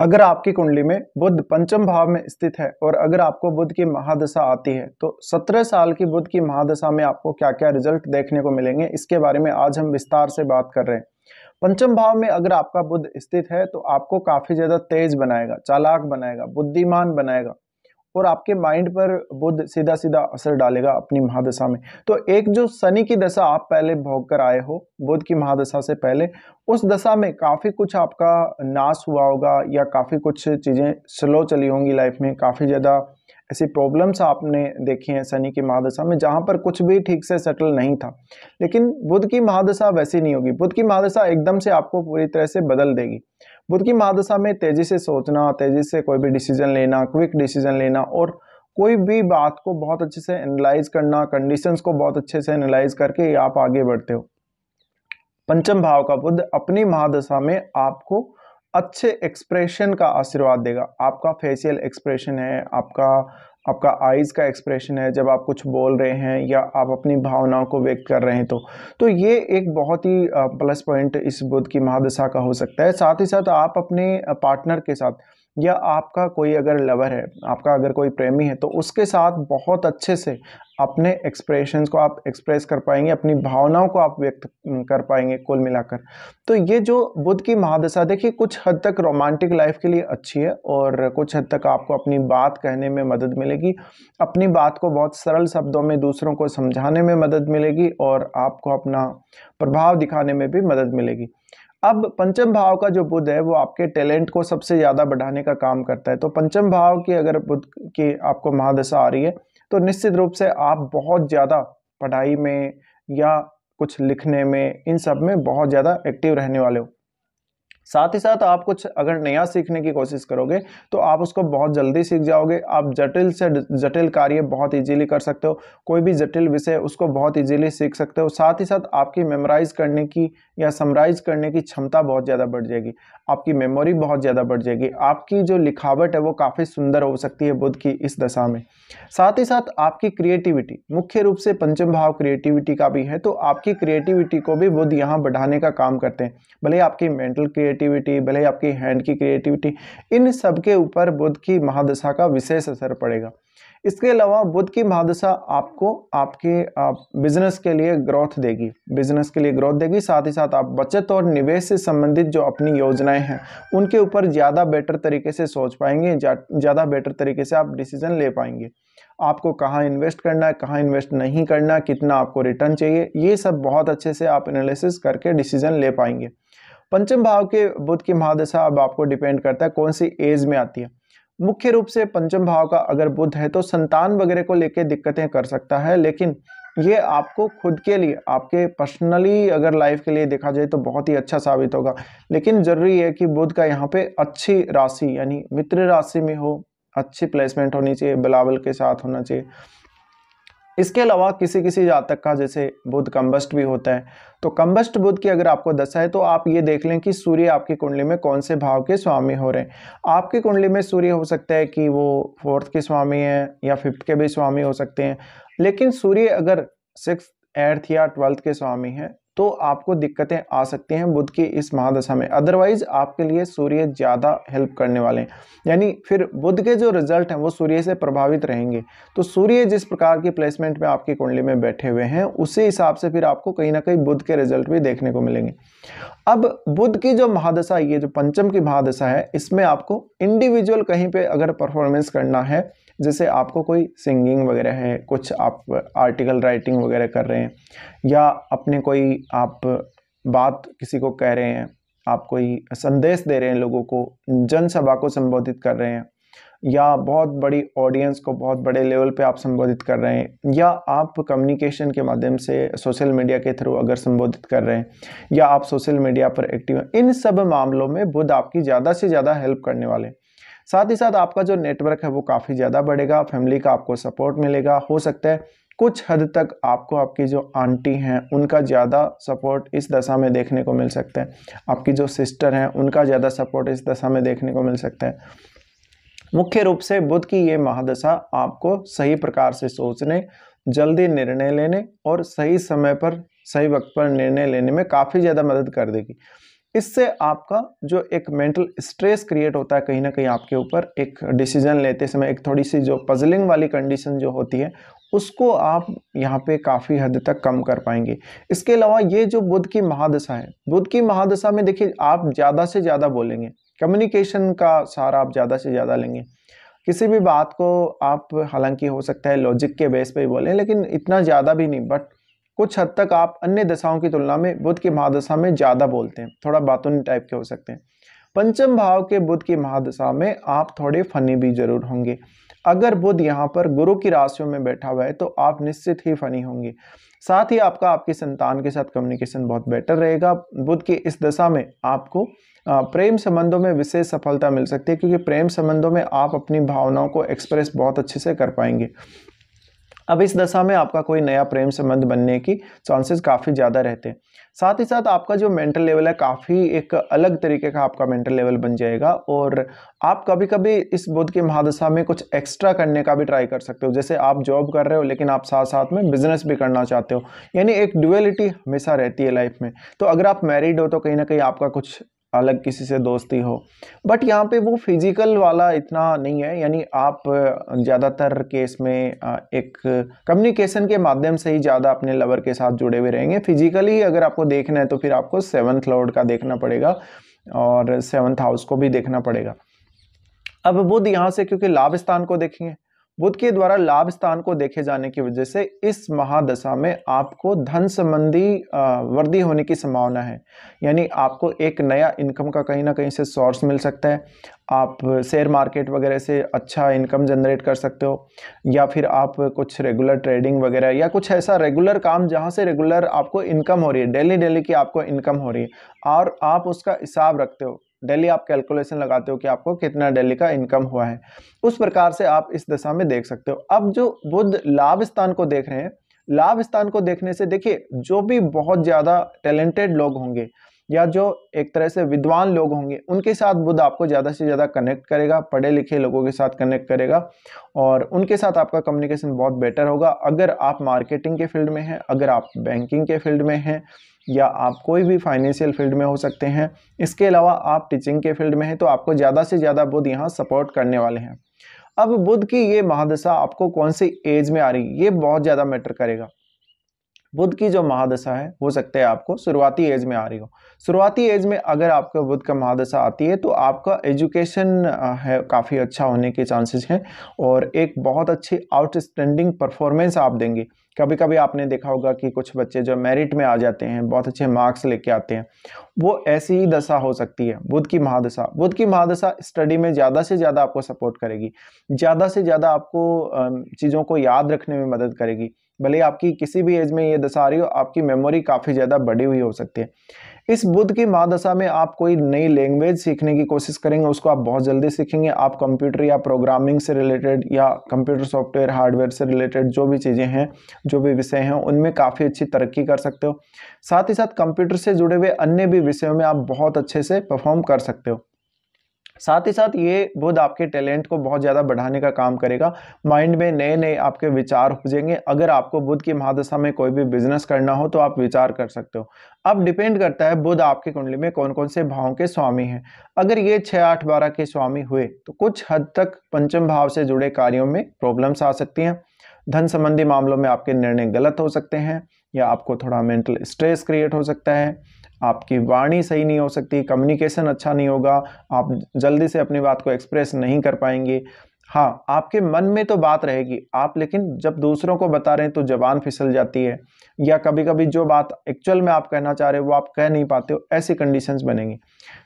अगर आपकी कुंडली में बुद्ध पंचम भाव में स्थित है और अगर आपको बुद्ध की महादशा आती है तो 17 साल की बुद्ध की महादशा में आपको क्या क्या रिजल्ट देखने को मिलेंगे इसके बारे में आज हम विस्तार से बात कर रहे हैं पंचम भाव में अगर आपका बुद्ध स्थित है तो आपको काफ़ी ज़्यादा तेज बनाएगा चालाक बनाएगा बुद्धिमान बनाएगा और आपके माइंड पर बुद्ध सीधा सीधा असर डालेगा अपनी महादशा में तो एक जो शनि की दशा आप पहले भोग कर आए हो बुद्ध की महादशा से पहले उस दशा में काफ़ी कुछ आपका नाश हुआ होगा या काफ़ी कुछ चीज़ें स्लो चली होंगी लाइफ में काफ़ी ज़्यादा ऐसी प्रॉब्लम्स आपने देखी हैं शनि की महादशा में जहाँ पर कुछ भी ठीक से सेटल नहीं था लेकिन बुध की महादशा वैसी नहीं होगी बुध की महादशा एकदम से आपको पूरी तरह से बदल देगी बुध की महादशा में तेज़ी से सोचना तेज़ी से कोई भी डिसीजन लेना क्विक डिसीजन लेना और कोई भी बात को बहुत अच्छे से एनालाइज करना कंडीशंस को बहुत अच्छे से एनालाइज करके आप आगे बढ़ते हो पंचम भाव का बुद्ध अपनी महादशा में आपको अच्छे एक्सप्रेशन का आशीर्वाद देगा आपका फेशियल एक्सप्रेशन है आपका आपका आइज़ का एक्सप्रेशन है जब आप कुछ बोल रहे हैं या आप अपनी भावनाओं को व्यक्त कर रहे हैं तो तो ये एक बहुत ही प्लस पॉइंट इस बुद्ध की महादशा का हो सकता है साथ ही साथ आप अपने पार्टनर के साथ या आपका कोई अगर लवर है आपका अगर कोई प्रेमी है तो उसके साथ बहुत अच्छे से अपने एक्सप्रेशन को आप एक्सप्रेस कर पाएंगे अपनी भावनाओं को आप व्यक्त कर पाएंगे कुल मिलाकर तो ये जो बुद्ध की महादशा देखिए कुछ हद तक रोमांटिक लाइफ के लिए अच्छी है और कुछ हद तक आपको अपनी बात कहने में मदद मिलेगी अपनी बात को बहुत सरल शब्दों में दूसरों को समझाने में मदद मिलेगी और आपको अपना प्रभाव दिखाने में भी मदद मिलेगी अब पंचम भाव का जो बुध है वो आपके टैलेंट को सबसे ज़्यादा बढ़ाने का काम करता है तो पंचम भाव की अगर बुध की आपको महादशा आ रही है तो निश्चित रूप से आप बहुत ज़्यादा पढ़ाई में या कुछ लिखने में इन सब में बहुत ज़्यादा एक्टिव रहने वाले हो साथ ही साथ आप कुछ अगर नया सीखने की कोशिश करोगे तो आप उसको बहुत जल्दी सीख जाओगे आप जटिल से जटिल कार्य बहुत इजीली कर सकते हो कोई भी जटिल विषय उसको बहुत इजीली सीख सकते हो साथ ही साथ आपकी मेमोराइज करने की या समराइज करने की क्षमता बहुत ज़्यादा बढ़ जाएगी आपकी मेमोरी बहुत ज़्यादा बढ़ जाएगी आपकी जो लिखावट है वो काफ़ी सुंदर हो सकती है बुद्ध की इस दशा में साथ ही साथ आपकी क्रिएटिविटी मुख्य रूप से पंचम भाव क्रिएटिविटी का भी है तो आपकी क्रिएटिविटी को भी बुद्ध यहाँ बढ़ाने का काम करते हैं भले आपकी मेंटल क्रिएटिव क्रिएटिविटी भले ही आपकी हैंड की क्रिएटिविटी इन सब के ऊपर बुद्ध की महादशा का विशेष असर पड़ेगा इसके अलावा बुद्ध की महादशा आपको आपके आप बिजनेस के लिए ग्रोथ देगी बिजनेस के लिए ग्रोथ देगी साथ ही साथ आप बचत और निवेश से संबंधित जो अपनी योजनाएं हैं उनके ऊपर ज़्यादा बेटर तरीके से सोच पाएंगे ज़्यादा बेटर तरीके से आप डिसीजन ले पाएंगे आपको कहाँ इन्वेस्ट करना है कहाँ इन्वेस्ट नहीं करना कितना आपको रिटर्न चाहिए ये सब बहुत अच्छे से आप एनालिसिस करके डिसीजन ले पाएंगे पंचम भाव के बुद्ध की महादशा अब आपको डिपेंड करता है कौन सी एज में आती है मुख्य रूप से पंचम भाव का अगर बुद्ध है तो संतान वगैरह को लेके दिक्कतें कर सकता है लेकिन ये आपको खुद के लिए आपके पर्सनली अगर लाइफ के लिए देखा जाए तो बहुत ही अच्छा साबित होगा लेकिन ज़रूरी है कि बुद्ध का यहाँ पे अच्छी राशि यानी मित्र राशि में हो अच्छी प्लेसमेंट होनी चाहिए बिलावल के साथ होना चाहिए इसके अलावा किसी किसी जातक का जैसे बुध कम्बस्ट भी होता है तो कम्बस्ट बुध की अगर आपको दशा है तो आप ये देख लें कि सूर्य आपकी कुंडली में कौन से भाव के स्वामी हो रहे हैं आपकी कुंडली में सूर्य हो सकता है कि वो फोर्थ के स्वामी हैं या फिफ्थ के भी स्वामी हो सकते हैं लेकिन सूर्य अगर सिक्स एर्थ या ट्वेल्थ के स्वामी हैं तो आपको दिक्कतें आ सकती हैं बुध की इस महादशा में अदरवाइज आपके लिए सूर्य ज़्यादा हेल्प करने वाले हैं यानी फिर बुध के जो रिजल्ट हैं वो सूर्य से प्रभावित रहेंगे तो सूर्य जिस प्रकार की प्लेसमेंट में आपकी कुंडली में बैठे हुए हैं उसी हिसाब से फिर आपको कहीं ना कहीं बुध के रिजल्ट भी देखने को मिलेंगे अब बुध की जो महादशा ये जो पंचम की महादशा है इसमें आपको इंडिविजुअल कहीं पर अगर परफॉर्मेंस करना है जैसे आपको कोई सिंगिंग वगैरह है कुछ आप आर्टिकल राइटिंग वगैरह कर रहे हैं या अपने कोई आप बात किसी को कह रहे हैं आप कोई संदेश दे रहे हैं लोगों को जनसभा को संबोधित कर रहे हैं या बहुत बड़ी ऑडियंस को बहुत बड़े लेवल पे आप संबोधित कर रहे हैं या आप कम्युनिकेशन के माध्यम से सोशल मीडिया के थ्रू अगर संबोधित कर रहे हैं या आप सोशल मीडिया पर एक्टिव हैं इन सब मामलों में बुद्ध आपकी ज़्यादा से ज़्यादा हेल्प करने वाले हैं साथ ही साथ आपका जो नेटवर्क है वो काफ़ी ज़्यादा बढ़ेगा फैमिली का आपको सपोर्ट मिलेगा हो सकता है कुछ हद तक आपको आपकी जो आंटी हैं उनका ज़्यादा सपोर्ट इस दशा में देखने को मिल सकता है आपकी जो सिस्टर हैं उनका ज़्यादा सपोर्ट इस दशा में देखने को मिल सकता है मुख्य रूप से बुद्ध की ये महादशा आपको सही प्रकार से सोचने जल्दी निर्णय लेने और सही समय पर सही वक्त पर निर्णय लेने में काफ़ी ज़्यादा मदद कर देगी इससे आपका जो एक मेंटल स्ट्रेस क्रिएट होता है कहीं ना कहीं आपके ऊपर एक डिसीजन लेते समय एक थोड़ी सी जो पजलिंग वाली कंडीशन जो होती है उसको आप यहाँ पे काफ़ी हद तक कम कर पाएंगे इसके अलावा ये जो बुद्ध की महादशा है बुद्ध की महादशा में देखिए आप ज़्यादा से ज़्यादा बोलेंगे कम्युनिकेशन का सहारा आप ज़्यादा से ज़्यादा लेंगे किसी भी बात को आप हालांकि हो सकता है लॉजिक के बेस पे ही बोलें लेकिन इतना ज़्यादा भी नहीं बट कुछ हद तक आप अन्य दशाओं की तुलना में बुद्ध की महादशा में ज़्यादा बोलते हैं थोड़ा बातों टाइप के हो सकते हैं पंचम भाव के बुद्ध की महादशा में आप थोड़े फनी भी जरूर होंगे अगर बुद्ध यहाँ पर गुरु की राशियों में बैठा हुआ है तो आप निश्चित ही फनी होंगे साथ ही आपका आपकी संतान के साथ कम्युनिकेशन बहुत बेटर रहेगा बुद्ध की इस दशा में आपको प्रेम संबंधों में विशेष सफलता मिल सकती है क्योंकि प्रेम संबंधों में आप अपनी भावनाओं को एक्सप्रेस बहुत अच्छे से कर पाएंगे अब इस दशा में आपका कोई नया प्रेम संबंध बनने की चांसेस काफ़ी ज़्यादा रहते हैं साथ ही साथ आपका जो मेंटल लेवल है काफ़ी एक अलग तरीके का आपका मेंटल लेवल बन जाएगा और आप कभी कभी इस बुद्ध की महादशा में कुछ एक्स्ट्रा करने का भी ट्राई कर सकते हो जैसे आप जॉब कर रहे हो लेकिन आप साथ साथ में बिजनेस भी करना चाहते हो यानी एक ड्यूअलिटी हमेशा रहती है लाइफ में तो अगर आप मैरिड हो तो कहीं ना कहीं आपका कुछ अलग किसी से दोस्ती हो बट यहाँ पे वो फिज़िकल वाला इतना नहीं है यानी आप ज़्यादातर केस में एक कम्युनिकेशन के माध्यम से ही ज़्यादा अपने लवर के साथ जुड़े हुए रहेंगे फिजिकली अगर आपको देखना है तो फिर आपको सेवन्थ लॉर्ड का देखना पड़ेगा और सेवन्थ हाउस को भी देखना पड़ेगा अब बुद्ध यहाँ से क्योंकि लाभ स्थान को देखेंगे बुद्ध के द्वारा लाभ स्थान को देखे जाने की वजह से इस महादशा में आपको धन संबंधी वृद्धि होने की संभावना है यानी आपको एक नया इनकम का कहीं ना कहीं से सोर्स मिल सकता है आप शेयर मार्केट वगैरह से अच्छा इनकम जनरेट कर सकते हो या फिर आप कुछ रेगुलर ट्रेडिंग वगैरह या कुछ ऐसा रेगुलर काम जहाँ से रेगुलर आपको इनकम हो रही है डेली डेली की आपको इनकम हो रही है और आप उसका हिसाब रखते हो डेली आप कैलकुलेशन लगाते हो कि आपको कितना डेली का इनकम हुआ है उस प्रकार से आप इस दशा में देख सकते हो अब जो बुद्ध लाभ स्थान को देख रहे हैं लाभ स्थान को देखने से देखिए जो भी बहुत ज़्यादा टैलेंटेड लोग होंगे या जो एक तरह से विद्वान लोग होंगे उनके साथ बुद्ध आपको ज़्यादा से ज़्यादा कनेक्ट करेगा पढ़े लिखे लोगों के साथ कनेक्ट करेगा और उनके साथ आपका कम्युनिकेशन बहुत बेटर होगा अगर आप मार्केटिंग के फील्ड में हैं अगर आप बैंकिंग के फील्ड में हैं या आप कोई भी फाइनेंशियल फील्ड में हो सकते हैं इसके अलावा आप टीचिंग के फील्ड में हैं तो आपको ज़्यादा से ज़्यादा बुध यहाँ सपोर्ट करने वाले हैं अब बुध की ये महादशा आपको कौन सी एज में आ रही है ये बहुत ज़्यादा मैटर करेगा बुध की जो महादशा है हो सकता है आपको शुरुआती एज में आ रही हो शुरुआती एज में अगर आपको बुध का महादशा आती है तो आपका एजुकेशन है काफ़ी अच्छा होने के चांसेस हैं और एक बहुत अच्छी आउटस्टैंडिंग परफॉर्मेंस आप देंगे कभी कभी आपने देखा होगा कि कुछ बच्चे जो मेरिट में आ जाते हैं बहुत अच्छे मार्क्स लेके आते हैं वो ऐसी ही दशा हो सकती है बुद्ध की महादशा बुद्ध की महादशा स्टडी में ज़्यादा से ज़्यादा आपको सपोर्ट करेगी ज़्यादा से ज़्यादा आपको चीज़ों को याद रखने में मदद करेगी भले आपकी किसी भी एज में ये दशा आ रही हो आपकी मेमोरी काफ़ी ज़्यादा बड़ी हुई हो सकती है इस बुद्ध की महादशा में आप कोई नई लैंग्वेज सीखने की कोशिश करेंगे उसको आप बहुत जल्दी सीखेंगे आप कंप्यूटर या प्रोग्रामिंग से रिलेटेड या कंप्यूटर सॉफ्टवेयर हार्डवेयर से रिलेटेड जो भी चीज़ें हैं जो भी विषय हैं उनमें काफ़ी अच्छी तरक्की कर सकते हो साथ ही साथ कंप्यूटर से जुड़े हुए अन्य भी विषयों में आप बहुत अच्छे से परफॉर्म कर सकते हो साथ ही साथ ये बुध आपके टैलेंट को बहुत ज़्यादा बढ़ाने का काम करेगा माइंड में नए नए आपके विचार हो जाएंगे अगर आपको बुध की महादशा में कोई भी बिजनेस करना हो तो आप विचार कर सकते हो अब डिपेंड करता है बुध आपकी कुंडली में कौन कौन से भावों के स्वामी हैं अगर ये छः आठ बारह के स्वामी हुए तो कुछ हद तक पंचम भाव से जुड़े कार्यों में प्रॉब्लम्स आ सकती हैं धन संबंधी मामलों में आपके निर्णय गलत हो सकते हैं या आपको थोड़ा मेंटल स्ट्रेस क्रिएट हो सकता है आपकी वाणी सही नहीं हो सकती कम्युनिकेशन अच्छा नहीं होगा आप जल्दी से अपनी बात को एक्सप्रेस नहीं कर पाएंगे हाँ आपके मन में तो बात रहेगी आप लेकिन जब दूसरों को बता रहे हैं तो जबान फिसल जाती है या कभी कभी जो बात एक्चुअल में आप कहना चाह रहे हो वो आप कह नहीं पाते हो ऐसी कंडीशंस बनेंगी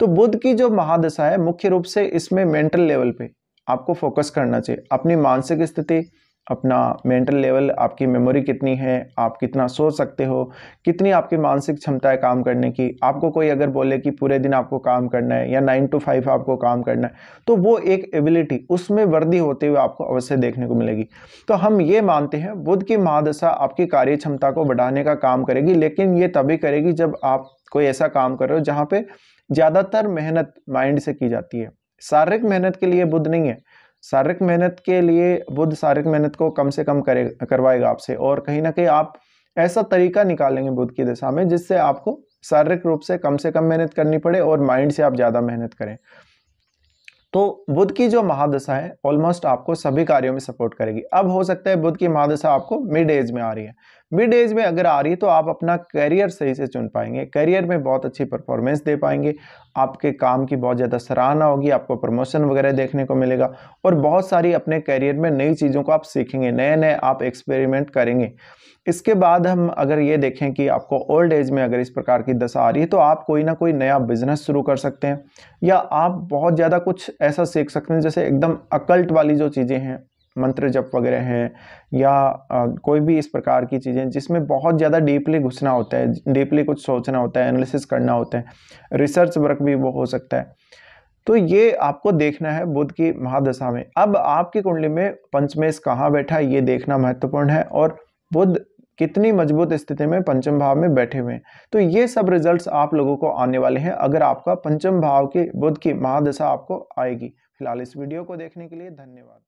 तो बुद्ध की जो महादशा है मुख्य रूप से इसमें मेंटल लेवल पे आपको फोकस करना चाहिए अपनी मानसिक स्थिति अपना मेंटल लेवल आपकी मेमोरी कितनी है आप कितना सोच सकते हो कितनी आपकी मानसिक क्षमता है काम करने की आपको कोई अगर बोले कि पूरे दिन आपको काम करना है या नाइन टू फाइव आपको काम करना है तो वो एक एबिलिटी उसमें वृद्धि होते हुए आपको अवश्य देखने को मिलेगी तो हम ये मानते हैं बुद्ध की महादशा आपकी कार्य क्षमता को बढ़ाने का काम करेगी लेकिन ये तभी करेगी जब आप कोई ऐसा काम कर रहे हो जहाँ पर ज़्यादातर मेहनत माइंड से की जाती है शारीरिक मेहनत के लिए बुद्ध नहीं है शारीरिक मेहनत के लिए बुद्ध शारीरिक मेहनत को कम से कम करे करवाएगा आपसे और कहीं ना कहीं आप ऐसा तरीका निकालेंगे बुद्ध की दशा में जिससे आपको शारीरिक रूप से कम से कम मेहनत करनी पड़े और माइंड से आप ज़्यादा मेहनत करें तो बुद्ध की जो महादशा है ऑलमोस्ट आपको सभी कार्यों में सपोर्ट करेगी अब हो सकता है बुद्ध की महादशा आपको मिड एज में आ रही है मिड एज में अगर आ रही है तो आप अपना करियर सही से चुन पाएंगे करियर में बहुत अच्छी परफॉर्मेंस दे पाएंगे आपके काम की बहुत ज़्यादा सराहना होगी आपको प्रमोशन वगैरह देखने को मिलेगा और बहुत सारी अपने करियर में नई चीज़ों को आप सीखेंगे नए नए आप एक्सपेरिमेंट करेंगे इसके बाद हम अगर ये देखें कि आपको ओल्ड एज में अगर इस प्रकार की दशा आ रही है तो आप कोई ना कोई नया बिजनेस शुरू कर सकते हैं या आप बहुत ज़्यादा कुछ ऐसा सीख सकते हैं जैसे एकदम अकल्ट वाली जो चीज़ें हैं मंत्र जप वगैरह हैं या कोई भी इस प्रकार की चीज़ें जिसमें बहुत ज़्यादा डीपली घुसना होता है डीपली कुछ सोचना होता है एनालिसिस करना होता है रिसर्च वर्क भी वो हो सकता है तो ये आपको देखना है बुद्ध की महादशा में अब आपकी कुंडली में पंचमेश कहाँ बैठा है ये देखना महत्वपूर्ण है और बुद्ध कितनी मजबूत स्थिति में पंचम भाव में बैठे हुए हैं तो ये सब रिजल्ट्स आप लोगों को आने वाले हैं अगर आपका पंचम भाव की बुद्ध की महादशा आपको आएगी फिलहाल इस वीडियो को देखने के लिए धन्यवाद